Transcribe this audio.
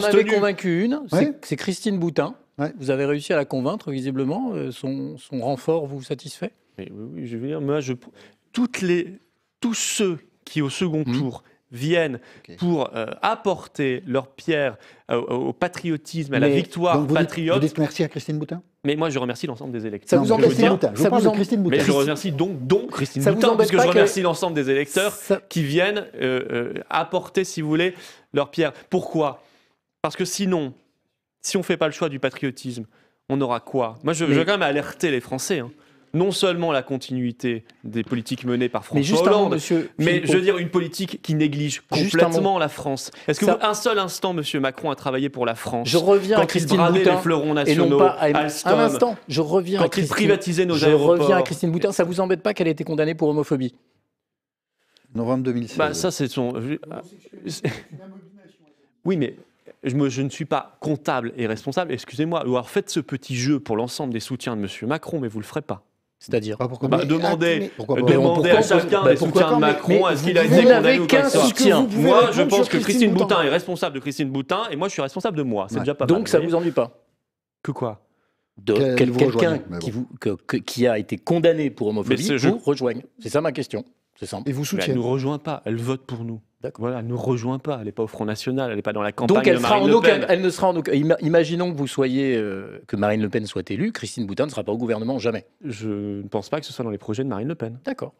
Vous avez convaincu une, c'est Christine Boutin. Vous avez réussi à la convaincre, visiblement. Euh, son, renfort vous satisfait Mais oui, oui, je veux dire, moi, je, toutes les, tous ceux qui, au second mmh. tour, viennent pour euh, apporter leur pierre euh, au patriotisme, à la victoire patriote. vous dites merci à Christine Boutin mais moi, je remercie l'ensemble des électeurs. Ça vous embête je, je vous Christine Boutin. Mais je remercie donc, donc Christine Boutin, parce que je remercie l'ensemble des électeurs qui viennent apporter, si vous voulez, leur pierre. Pourquoi parce que sinon, si on ne fait pas le choix du patriotisme, on aura quoi Moi, je, je, veux quand même alerter les Français. Hein. Non seulement la continuité des politiques menées par François Hollande, mais je veux dire une politique qui néglige complètement la France. Est-ce que un seul instant, Monsieur Macron a travaillé pour la France Je reviens à Christine Boutin les fleurons nationaux, pas à Alstom, un instant. Je reviens à Christine... il privatisait nos je aéroports. Je reviens à Christine Boutin. Ça vous embête pas qu'elle ait été condamnée pour homophobie Novembre 2016. Bah, ça, c'est son. Ah. Oui, mais je, ne suis pas comptable et responsable, excusez-moi. Alors faites ce petit jeu pour l'ensemble des soutiens de M. Macron, mais vous ne le ferez pas. C'est-à-dire Demandez, à chacun des soutiens de Macron, est-ce qu'il a été condamné ou pas Moi, je pense que Christine Boutin est responsable de Christine Boutin et moi, je suis responsable de moi. C'est déjà pas Donc, ça ne vous ennuie pas Que quoi quelqu'un qui, qui, a été condamné pour homophobie vous rejoigne. C'est ça ma question. Et vous Elle ne nous rejoint pas, elle vote pour nous. Voilà, elle ne nous rejoint pas, elle n'est pas au Front National, elle n'est pas dans la campagne. Donc elle, sera en elle ne sera en Imaginons que vous soyez, euh, que Marine Le Pen soit élue, Christine Boutin ne sera pas au gouvernement jamais. Je ne pense pas que ce soit dans les projets de Marine Le Pen. D'accord.